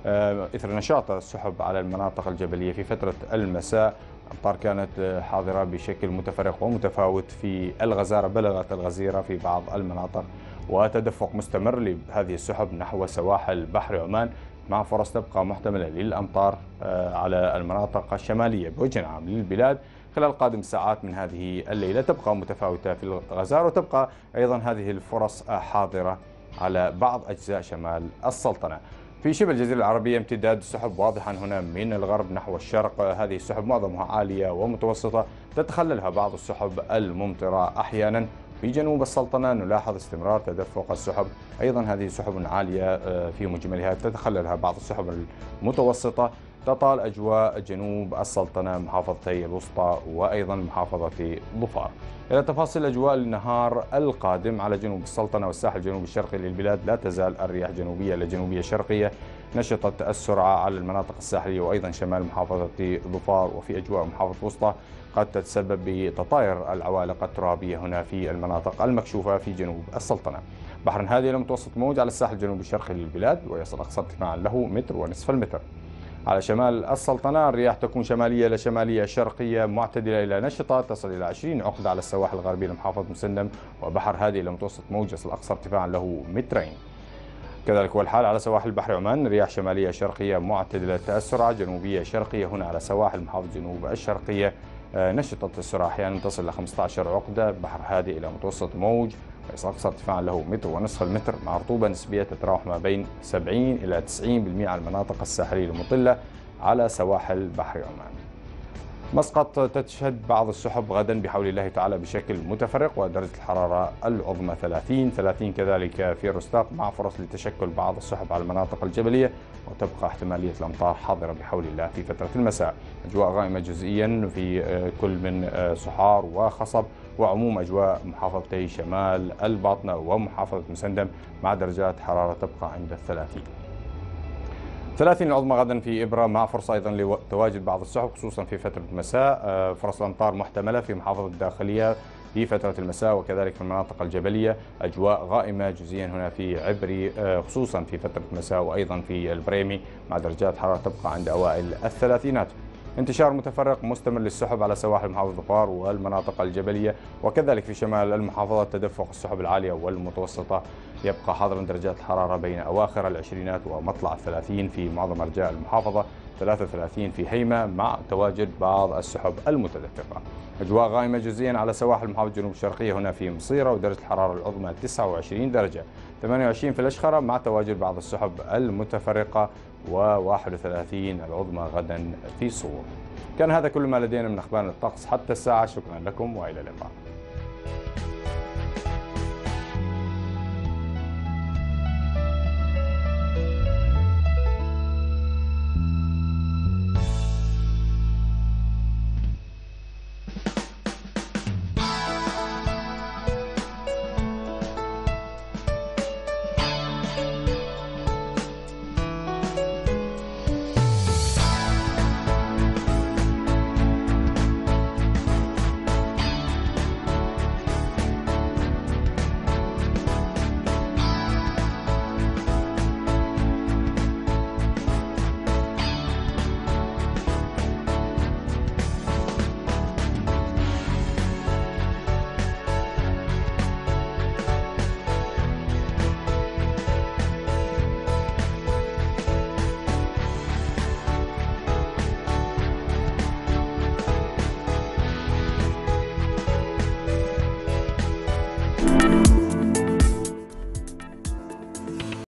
آه، إثر نشاط السحب على المناطق الجبلية في فترة المساء أمطار كانت آه، حاضرة بشكل متفرق ومتفاوت في الغزارة بلغت الغزيرة في بعض المناطق وتدفق مستمر لهذه السحب نحو سواحل بحر عمان مع فرص تبقى محتملة للأمطار آه، على المناطق الشمالية بوجه عام للبلاد خلال قادم ساعات من هذه الليلة تبقى متفاوتة في الغزار وتبقى أيضا هذه الفرص حاضرة على بعض أجزاء شمال السلطنة في شبه الجزيرة العربية امتداد السحب واضحا هنا من الغرب نحو الشرق هذه السحب معظمها عالية ومتوسطة تتخللها بعض السحب الممطرة أحيانا في جنوب السلطنة نلاحظ استمرار تدفق السحب أيضا هذه سحب عالية آه، في مجملها تتخللها بعض السحب المتوسطة تطال أجواء جنوب السلطنة محافظتي الوسطى وأيضا محافظة ظفار إلى تفاصيل أجواء النهار القادم على جنوب السلطنة والساحل الجنوبي الشرقي للبلاد لا تزال الرياح جنوبية لجنوبية جنوبية شرقية نشطة السرعة على المناطق الساحلية وأيضا شمال محافظة ظفار وفي أجواء محافظة الوسطى قد تتسبب بتطاير العوالق الترابية هنا في المناطق المكشوفة في جنوب السلطنة بحر هادئ إلى متوسط موج على الساحل الجنوبي الشرقي للبلاد ويصل أقصى ارتفاعا له متر ونصف المتر على شمال السلطنة الرياح تكون شمالية لشمالية شرقية معتدلة إلى نشطة تصل إلى 20 عقدة على السواحل الغربية لمحافظة مسندم وبحر هادي إلى متوسط موجة الأقصى ارتفاعا له مترين كذلك هو الحال على سواحل بحر عمان رياح شمالية شرقية معتدلة السرعة جنوبية شرقية هنا على سواحل محافظة جنوب الشرقية آه، نشطة السرعة أحيانا تصل إلى 15 عقدة بحر هادي إلى متوسط موج أقصى ارتفاع له متر ونصف المتر مع رطوبة نسبية تتراوح ما بين 70 إلى 90% على المناطق الساحلية المطلة على سواحل بحر عمان مسقط تشهد بعض السحب غدا بحول الله تعالى بشكل متفرق ودرجة الحرارة العظمى 30 30 كذلك في رستاق مع فرص لتشكل بعض السحب على المناطق الجبلية وتبقى احتمالية الأمطار حاضرة بحول الله في فترة المساء أجواء غائمة جزئيا في آه، كل من آه، سحار وخصب وعموم أجواء محافظتي شمال الباطنة ومحافظة مسندم مع درجات حرارة تبقى عند الثلاثين ثلاثين العظمى غدا في إبرة مع فرصة أيضا لتواجد بعض السحب خصوصا في فترة المساء آه، فرص الأمطار محتملة في محافظة الداخلية في فترة المساء وكذلك في المناطق الجبلية أجواء غائمة جزئيا هنا في عبري آه، خصوصا في فترة المساء وأيضا في البريمي مع درجات حرارة تبقى عند أوائل الثلاثينات انتشار متفرق مستمر للسحب على سواحل محافظة ظفار والمناطق الجبلية وكذلك في شمال المحافظة تدفق السحب العالية والمتوسطة يبقى حاضرا درجات الحرارة بين أواخر العشرينات ومطلع الثلاثين في معظم أرجاء المحافظة 33 في هيمة مع تواجد بعض السحب المتدفقة أجواء غائمة جزئيا على سواحل محافظة جنوب الشرقية هنا في مصيرة ودرجة الحرارة العظمى 29 درجة 28 في الأشخرة مع تواجد بعض السحب المتفرقة و31 العظمى غدا في صور كان هذا كل ما لدينا من أخبار الطقس حتى الساعة شكرا لكم وإلى اللقاء